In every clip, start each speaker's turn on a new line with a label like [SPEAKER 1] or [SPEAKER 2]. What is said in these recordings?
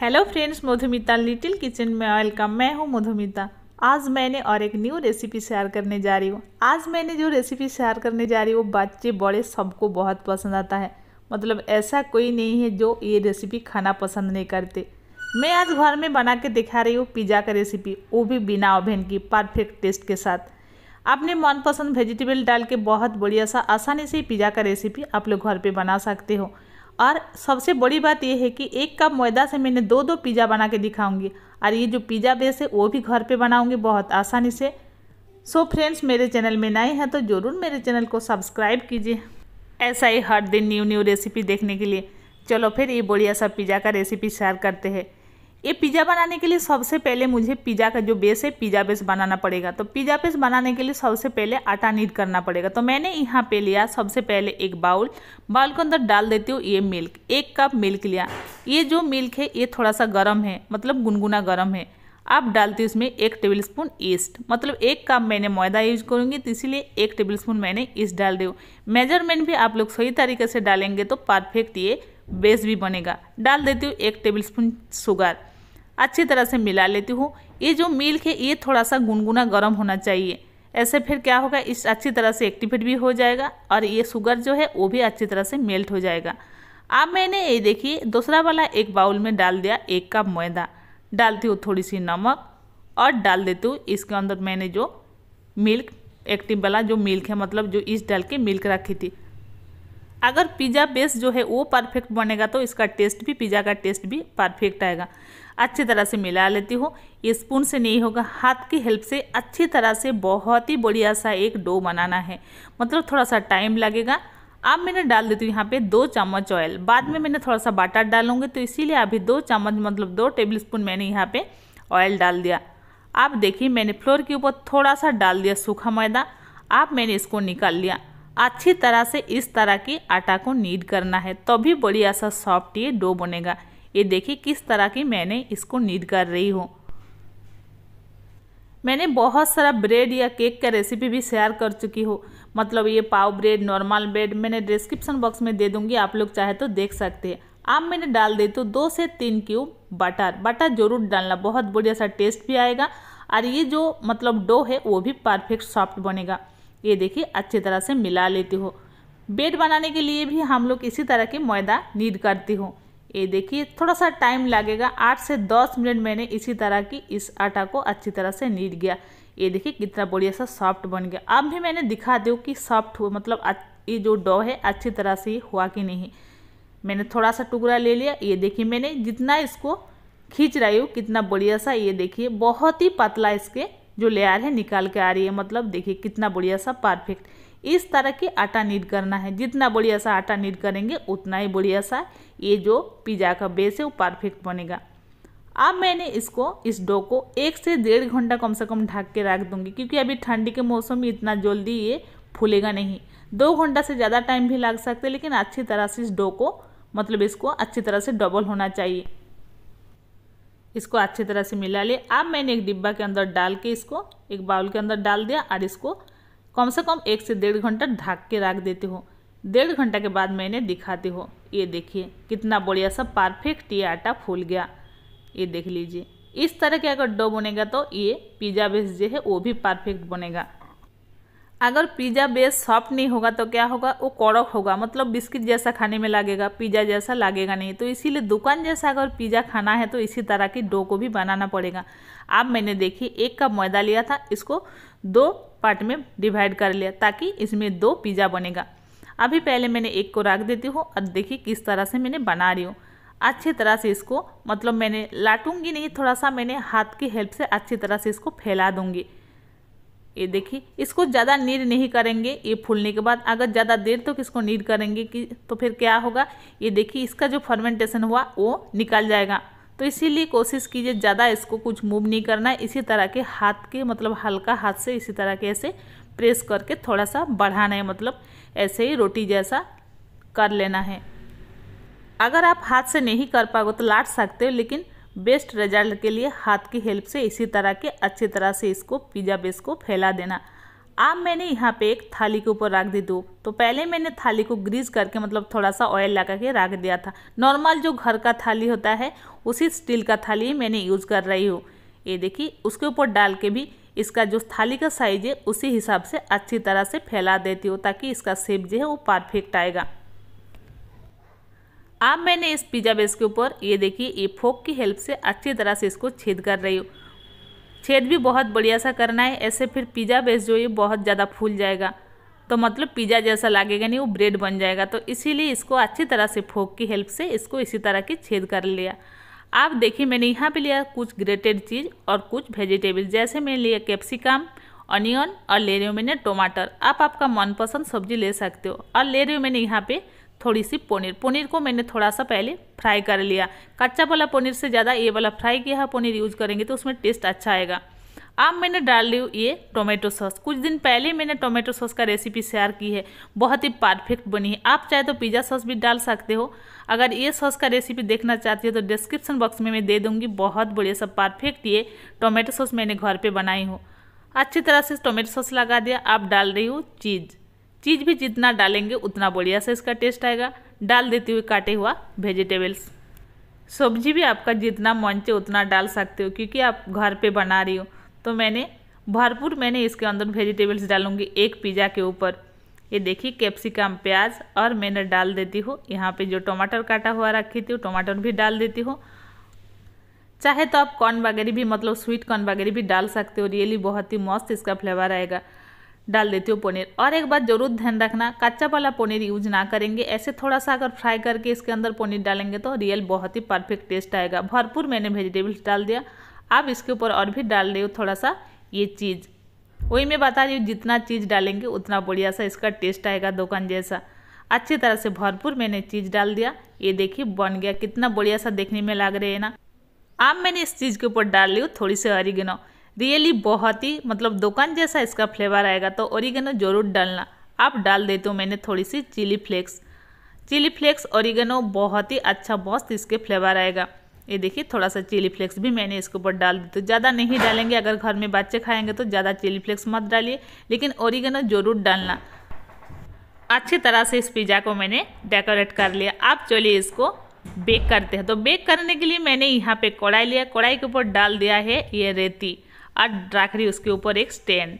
[SPEAKER 1] hello friends Madhumita little kitchen में welcome मैं हूं मधुमिता आज मैंने और एक न्यू रेसिपी शेयर करने जा रही हूं आज मैंने जो रेसिपी शेयर करने जा रही हूं बच्चे बड़े सबको बहुत पसंद आता है मतलब ऐसा कोई नहीं है जो ये रेसिपी खाना पसंद नहीं करते मैं आज घर में बना के दिखा रही हूँ पिज़्ज़ा का रेसिपी वो भी बिना ओवन की परफेक्ट टेस्ट के साथ अपने मनपसंद वेजिटेबल डाल के बहुत बढ़िया सा आसानी से पिज़्ज़ा का रेसिपी आप लोग घर पर बना सकते हो और सबसे बड़ी बात यह है कि एक कप मैदा से मैंने दो दो पिज़्ज़ा बना के दिखाऊंगी और ये जो पिज़्ज़ा बेस है वो भी घर पे बनाऊंगी बहुत आसानी से सो so फ्रेंड्स मेरे चैनल में नए हैं तो ज़रूर मेरे चैनल को सब्सक्राइब कीजिए ऐसा ही हर दिन न्यू न्यू रेसिपी देखने के लिए चलो फिर ये बढ़िया सा पिज़्ज़ा का रेसिपी शेयर करते हैं ये पिज़्ज़ा बनाने के लिए सबसे पहले मुझे पिज़्ज़ा का जो बेस है पिज़्ज़ा बेस बनाना पड़ेगा तो पिज़्ज़ा बेस बनाने के लिए सबसे पहले आटा नीट करना पड़ेगा तो मैंने यहाँ पे लिया सबसे पहले एक बाउल बाउल के अंदर डाल देती हूँ ये मिल्क एक कप मिल्क लिया ये जो मिल्क है ये थोड़ा सा गर्म है मतलब गुनगुना गर्म है आप डालते हो इसमें एक टेबल स्पून ईस्ट मतलब एक कप मैंने मैदा यूज करूँगी तो इसीलिए एक टेबल स्पून मैंने ईस्ट डाल दी मेजरमेंट भी आप लोग सही तरीके से डालेंगे तो परफेक्ट ये बेस भी बनेगा डाल देती हूँ एक टेबल स्पून शुगर अच्छी तरह से मिला लेती हूँ ये जो मिल्क है ये थोड़ा सा गुनगुना गर्म होना चाहिए ऐसे फिर क्या होगा इस अच्छी तरह से एक्टिवेट भी हो जाएगा और ये शुगर जो है वो भी अच्छी तरह से मेल्ट हो जाएगा अब मैंने ये देखिए दूसरा वाला एक बाउल में डाल दिया एक कप मैदा डालती हूँ थोड़ी सी नमक और डाल देती हूँ इसके अंदर मैंने जो मिल्क एक्टिव वाला जो मिल्क है मतलब जो इस डाल के मिल्क रखी थी अगर पिज़्ज़ा बेस जो है वो परफेक्ट बनेगा तो इसका टेस्ट भी पिज़्ज़ा का टेस्ट भी परफेक्ट आएगा अच्छी तरह से मिला लेती हो स्पून से नहीं होगा हाथ की हेल्प से अच्छी तरह से बहुत ही बढ़िया सा एक डो बनाना है मतलब थोड़ा सा टाइम लगेगा अब मैंने डाल देती हूँ यहाँ पे दो चम्मच ऑयल बाद में मैंने थोड़ा सा बाटर डालूंगी तो इसीलिए अभी दो चम्मच मतलब दो टेबल स्पून मैंने यहाँ पे ऑयल डाल दिया आप देखिए मैंने फ्लोर के ऊपर थोड़ा सा डाल दिया सूखा मैदा आप मैंने इसको निकाल लिया अच्छी तरह से इस तरह की आटा को नीड करना है तभी तो बढ़िया सा सॉफ्ट ये डो बनेगा ये देखिए किस तरह की मैंने इसको नीड कर रही हूँ मैंने बहुत सारा ब्रेड या केक का रेसिपी भी शेयर कर चुकी हूँ मतलब ये पाव ब्रेड नॉर्मल ब्रेड मैंने डिस्क्रिप्शन बॉक्स में दे दूँगी आप लोग चाहे तो देख सकते हैं आप मैंने डाल दे तो दो से तीन क्यूब बटर बटर ज़रूर डालना बहुत बढ़िया सा टेस्ट भी आएगा और ये जो मतलब डो है वो भी परफेक्ट सॉफ्ट बनेगा ये देखिए अच्छी तरह से मिला लेती हो बेड बनाने के लिए भी हम लोग इसी तरह की मैदा नीड करती हो ये देखिए थोड़ा सा टाइम लगेगा आठ से दस मिनट मैंने इसी तरह की इस आटा को अच्छी तरह से नीड गया ये देखिए कितना बढ़िया सा सॉफ्ट बन गया अब भी मैंने दिखा दूँ कि सॉफ्ट हुआ मतलब ये जो डो है अच्छी तरह से हुआ कि नहीं मैंने थोड़ा सा टुकड़ा ले लिया ये देखिए मैंने जितना इसको खींच रही हूँ कितना बढ़िया सा ये देखिए बहुत ही पतला इसके जो लेयर है निकाल के आ रही है मतलब देखिए कितना बढ़िया सा परफेक्ट इस तरह के आटा नीट करना है जितना बढ़िया सा आटा नीट करेंगे उतना ही बढ़िया सा ये जो पिज़्ज़ा का बेस है वो परफेक्ट बनेगा अब मैंने इसको इस डो को एक से डेढ़ घंटा कम से कम ढक के रख दूंगी क्योंकि अभी ठंडी के मौसम में इतना जल्दी ये फूलेगा नहीं दो घंटा से ज़्यादा टाइम भी लग सकते लेकिन अच्छी तरह से इस डो को मतलब इसको अच्छी तरह से डबल होना चाहिए इसको अच्छी तरह से मिला लिए अब मैंने एक डिब्बा के अंदर डाल के इसको एक बाउल के अंदर डाल दिया और इसको कम से कम एक से डेढ़ घंटा ढक के रख देती हूँ डेढ़ घंटा के बाद मैंने दिखाती हूँ ये देखिए कितना बढ़िया सा परफेक्ट ये आटा फूल गया ये देख लीजिए इस तरह के अगर डो बनेगा तो ये पिज़्ज़ा बेस जो है वो भी परफेक्ट बनेगा अगर पिज़्ज़ा बेस सॉफ्ट नहीं होगा तो क्या होगा वो कड़क होगा मतलब बिस्किट जैसा खाने में लगेगा पिज़्ज़ा जैसा लगेगा नहीं तो इसीलिए दुकान जैसा अगर पिज़्ज़ा खाना है तो इसी तरह की डो को भी बनाना पड़ेगा अब मैंने देखी एक कप मैदा लिया था इसको दो पार्ट में डिवाइड कर लिया ताकि इसमें दो पिज़्ज़ा बनेगा अभी पहले मैंने एक को रख देती हूँ और देखिए किस तरह से मैंने बना रही हूँ अच्छी तरह से इसको मतलब मैंने लाटूंगी नहीं थोड़ा सा मैंने हाथ की हेल्प से अच्छी तरह से इसको फैला दूँगी ये देखिए इसको ज़्यादा नीर नहीं करेंगे ये फूलने के बाद अगर ज़्यादा देर तक तो इसको नीर करेंगे कि तो फिर क्या होगा ये देखिए इसका जो फर्मेंटेशन हुआ वो निकल जाएगा तो इसीलिए कोशिश कीजिए ज़्यादा इसको कुछ मूव नहीं करना है इसी तरह के हाथ के मतलब हल्का हाथ से इसी तरह के ऐसे प्रेस करके थोड़ा सा बढ़ाना है मतलब ऐसे ही रोटी जैसा कर लेना है अगर आप हाथ से नहीं कर पाओगे तो लाट सकते हो लेकिन बेस्ट रिजल्ट के लिए हाथ की हेल्प से इसी तरह के अच्छी तरह से इसको पिज़्ज़ा बेस को फैला देना अब मैंने यहाँ पे एक थाली के ऊपर रख दी दो तो पहले मैंने थाली को ग्रीस करके मतलब थोड़ा सा ऑयल लगा के रख दिया था नॉर्मल जो घर का थाली होता है उसी स्टील का थाली मैंने यूज़ कर रही हूँ ये देखिए उसके ऊपर डाल के भी इसका जो थाली का साइज है उसी हिसाब से अच्छी तरह से फैला देती हो ताकि इसका शेप जो है वो परफेक्ट आएगा अब मैंने इस पिज़्ज़ा बेस के ऊपर ये देखिए ये फोक की हेल्प से अच्छी तरह से इसको छेद कर रही हूँ छेद भी बहुत बढ़िया सा करना है ऐसे फिर पिज़्ज़ा बेस जो ये बहुत ज़्यादा फूल जाएगा तो मतलब पिज़्ज़ा जैसा लगेगा नहीं वो ब्रेड बन जाएगा तो इसीलिए इसको अच्छी तरह से फोक की हेल्प से इसको इसी तरह की छेद कर लिया आप देखिए मैंने यहाँ पे लिया कुछ ग्रेटेड चीज़ और कुछ वेजिटेबल जैसे मैंने लिया कैप्सिकम ऑनियन और ले रही हूँ मैंने टमाटर आप आपका मनपसंद सब्जी ले सकते हो और ले रही हूँ मैंने यहाँ पर थोड़ी सी पनीर पनीर को मैंने थोड़ा सा पहले फ्राई कर लिया कच्चा वाला पनीर से ज़्यादा ये वाला फ्राई किया पनीर यूज करेंगे तो उसमें टेस्ट अच्छा आएगा अब मैंने डाल ली ये टोमेटो सॉस कुछ दिन पहले मैंने टोमेटो सॉस का रेसिपी शेयर की है बहुत ही परफेक्ट बनी है आप चाहे तो पिज़्ज़ा सॉस भी डाल सकते हो अगर ये सॉस का रेसिपी देखना चाहती हो तो डिस्क्रिप्शन बॉक्स में मैं दे दूँगी बहुत बढ़िया सब परफेक्ट ये टोमेटो सॉस मैंने घर पर बनाई हूँ अच्छी तरह से टोमेटो सॉस लगा दिया आप डाल रही हो चीज़ चीज़ भी जितना डालेंगे उतना बढ़िया से इसका टेस्ट आएगा डाल देते हुए काटे हुआ वेजिटेबल्स सब्जी भी आपका जितना मन चे उतना डाल सकते हो क्योंकि आप घर पे बना रही हो तो मैंने भरपूर मैंने इसके अंदर वेजिटेबल्स डालूंगी एक पिज़्ज़ा के ऊपर ये देखिए कैप्सिकम प्याज और मैंने डाल देती हूँ यहाँ पे जो टमाटर काटा हुआ रखी थी टमाटर भी डाल देती हूँ चाहे तो आप कॉर्न वगैरह भी मतलब स्वीट कॉर्न वगैरह भी डाल सकते हो रियली बहुत ही मस्त इसका फ्लेवर आएगा डाल देती हूँ पनीर और एक बात ज़रूर ध्यान रखना कच्चा वाला पनीर यूज ना करेंगे ऐसे थोड़ा सा अगर फ्राई करके इसके अंदर पनीर डालेंगे तो रियल बहुत ही परफेक्ट टेस्ट आएगा भरपूर मैंने वेजिटेबल्स डाल दिया आप इसके ऊपर और भी डाल रही हो थोड़ा सा ये चीज़ वही मैं बता रही हूँ जितना चीज़ डालेंगे उतना बढ़िया सा इसका टेस्ट आएगा दुकान जैसा अच्छी तरह से भरपूर मैंने चीज़ डाल दिया ये देखिए बन गया कितना बढ़िया सा देखने में लग रहे है ना अब मैंने इस चीज़ के ऊपर डाल ली हूँ थोड़ी सी हरी अरिगिनो रियली बहुत ही मतलब दुकान जैसा इसका फ्लेवर आएगा तो ओरिगेनो ज़रूर डालना आप डाल देते हो मैंने थोड़ी सी chilli flakes chilli flakes oregano बहुत ही अच्छा बहुत इसके फ्लेवर आएगा ये देखिए थोड़ा सा चिली फ्लेक्स भी मैंने इसके ऊपर डाल दी तो ज़्यादा नहीं डालेंगे अगर घर में बच्चे खाएंगे तो ज़्यादा चिली फ्लेक्स मत डालिए लेकिन ओरिगेनो ज़रूर डालना अच्छी तरह से इस पिज़्ज़ा को मैंने डेकोरेट कर लिया आप चलिए इसको बेक करते हैं तो बेक करने के लिए मैंने यहाँ पे कढ़ाई लिया कढ़ाई के ऊपर डाल दिया है ये रेती और रख रही उसके ऊपर एक स्टैंड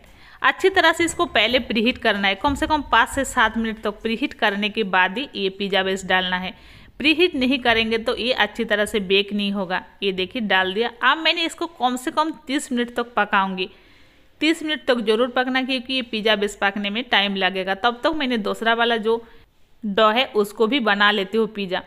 [SPEAKER 1] अच्छी तरह से इसको पहले प्रीहीट करना है कम से कम पाँच से सात मिनट तक तो प्रीहीट करने के बाद ही ये पिज़्ज़ा बेस डालना है प्रीहीट नहीं करेंगे तो ये अच्छी तरह से बेक नहीं होगा ये देखिए डाल दिया अब मैंने इसको कम से कम तीस मिनट तक तो पकाऊंगी तीस मिनट तक तो ज़रूर पकना क्योंकि ये पिज़्ज़ा बेस पकने में टाइम लगेगा तब तक मैंने दूसरा वाला जो डो है उसको भी बना लेती हूँ पिज़्ज़ा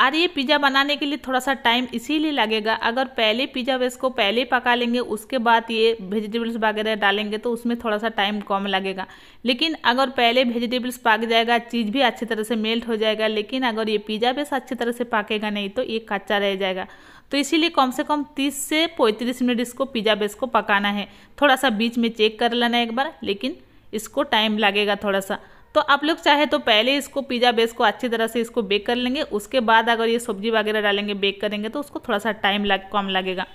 [SPEAKER 1] और ये पिज़्ज़ा बनाने के लिए थोड़ा सा टाइम इसीलिए लगेगा अगर पहले पिज़्ज़ा बेस को पहले पका लेंगे उसके बाद ये वेजिटेबल्स वगैरह डालेंगे तो उसमें थोड़ा सा टाइम कम लगेगा लेकिन अगर पहले वेजिटेबल्स पक जाएगा चीज़ भी अच्छी तरह से मेल्ट हो जाएगा लेकिन अगर ये पिज़्ज़ा बेस अच्छी तरह से पकेगा नहीं तो ये कच्चा रह जाएगा तो इसीलिए कम से कम तीस से पैंतीस मिनट इसको पिज़्ज़ा बेस को पकाना है थोड़ा सा बीच में चेक कर लेना एक बार लेकिन इसको टाइम लगेगा थोड़ा सा तो आप लोग चाहे तो पहले इसको पिज़्ज़ा बेस को अच्छी तरह से इसको बेक कर लेंगे उसके बाद अगर ये सब्जी वगैरह डालेंगे बेक करेंगे तो उसको थोड़ा सा टाइम लग कम लगेगा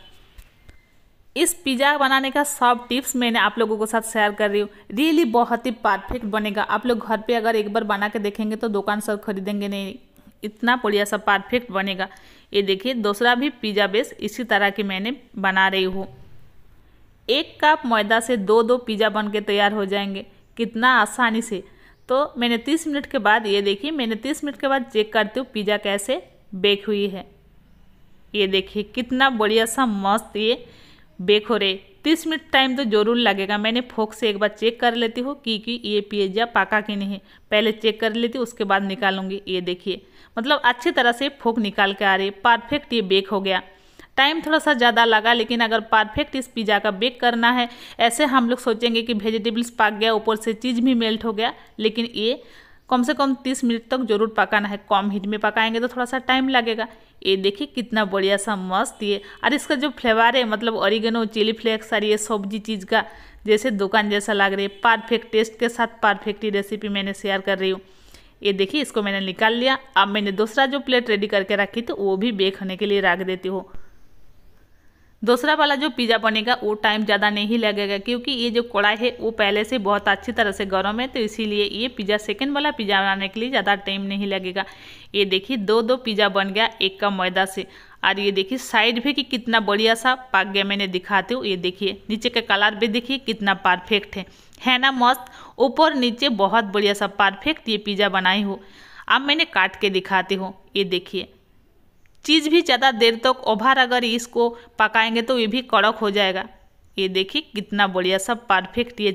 [SPEAKER 1] इस पिज़्ज़ा बनाने का सब टिप्स मैंने आप लोगों के साथ शेयर कर रही हूँ रियली बहुत ही परफेक्ट बनेगा आप लोग घर पे अगर एक बार बना के देखेंगे तो दुकान सब खरीदेंगे नहीं इतना बढ़िया सा परफेक्ट बनेगा ये देखिए दूसरा भी पिज़्ज़ा बेस इसी तरह की मैंने बना रही हूँ एक कप मैदा से दो दो पिज़्ज़ा बन के तैयार हो जाएंगे कितना आसानी से तो मैंने तीस मिनट के बाद ये देखिए मैंने तीस मिनट के बाद चेक करती हूँ पिज़्ज़ा कैसे बेक हुई है ये देखिए कितना बढ़िया सा मस्त ये बेक हो रहे तीस मिनट टाइम तो ज़रूर लगेगा मैंने फोक से एक बार चेक कर लेती हूँ कि कि ये पिज्ज़ा पका कि नहीं पहले चेक कर लेती हूँ उसके बाद निकालूंगी ये देखिए मतलब अच्छी तरह से फोक निकाल के आ रही परफेक्ट ये बेक हो गया टाइम थोड़ा सा ज़्यादा लगा लेकिन अगर परफेक्ट इस पिज़्ज़ा का बेक करना है ऐसे हम लोग सोचेंगे कि वेजिटेबल्स पक गया ऊपर से चीज़ भी मेल्ट हो गया लेकिन ये कम से कम तीस मिनट तक जरूर पकाना है कम हीट में पकाएंगे तो थोड़ा सा टाइम लगेगा ये देखिए कितना बढ़िया सा मस्त ये और इसका जो फ्लेवर है मतलब ऑरिगेनो चिली फ्लेक्स और ये सब्जी चीज़ का जैसे दुकान जैसा लग रही है परफेक्ट टेस्ट के साथ परफेक्ट ही रेसिपी मैंने शेयर कर रही हूँ ये देखिए इसको मैंने निकाल लिया अब मैंने दूसरा जो प्लेट रेडी करके रखी थी वो भी बेक होने के लिए रख देती हूँ दूसरा वाला जो पिज़्ज़ा बनेगा वो टाइम ज़्यादा नहीं लगेगा क्योंकि ये जो कड़ाई है वो पहले से बहुत अच्छी तरह से गर्म है तो इसीलिए ये पिज़्ज़ा सेकंड वाला पिज़्ज़ा बनाने के लिए ज़्यादा टाइम नहीं लगेगा ये देखिए दो दो पिज़्ज़ा बन गया एक का मैदा से और ये देखिए साइड भी कि कितना बढ़िया सा पाक गया मैंने दिखाते हूँ ये देखिए नीचे का कलर भी देखिए कितना परफेक्ट है है ना मस्त ऊपर नीचे बहुत बढ़िया सा परफेक्ट ये पिज़्ज़ा बनाई हूँ अब मैंने काट के दिखाती हूँ ये देखिए चीज़ भी ज़्यादा देर तक तो ओवर अगर इसको पकाएंगे तो ये भी कड़क हो जाएगा ये देखिए कितना बढ़िया सब परफेक्ट ये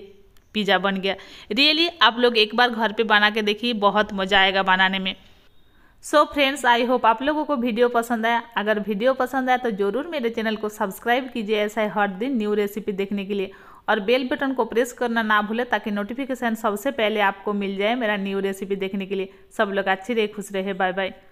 [SPEAKER 1] पिज़्ज़ा बन गया रियली आप लोग एक बार घर पे बना के देखिए बहुत मज़ा आएगा बनाने में सो फ्रेंड्स आई होप आप लोगों को वीडियो पसंद आया अगर वीडियो पसंद आया तो ज़रूर मेरे चैनल को सब्सक्राइब कीजिए ऐसा हर दिन न्यू रेसिपी देखने के लिए और बेल बटन को प्रेस करना ना भूले ताकि नोटिफिकेशन सबसे पहले आपको मिल जाए मेरा न्यू रेसिपी देखने के लिए सब लोग अच्छे रहे खुश रहे बाय बाय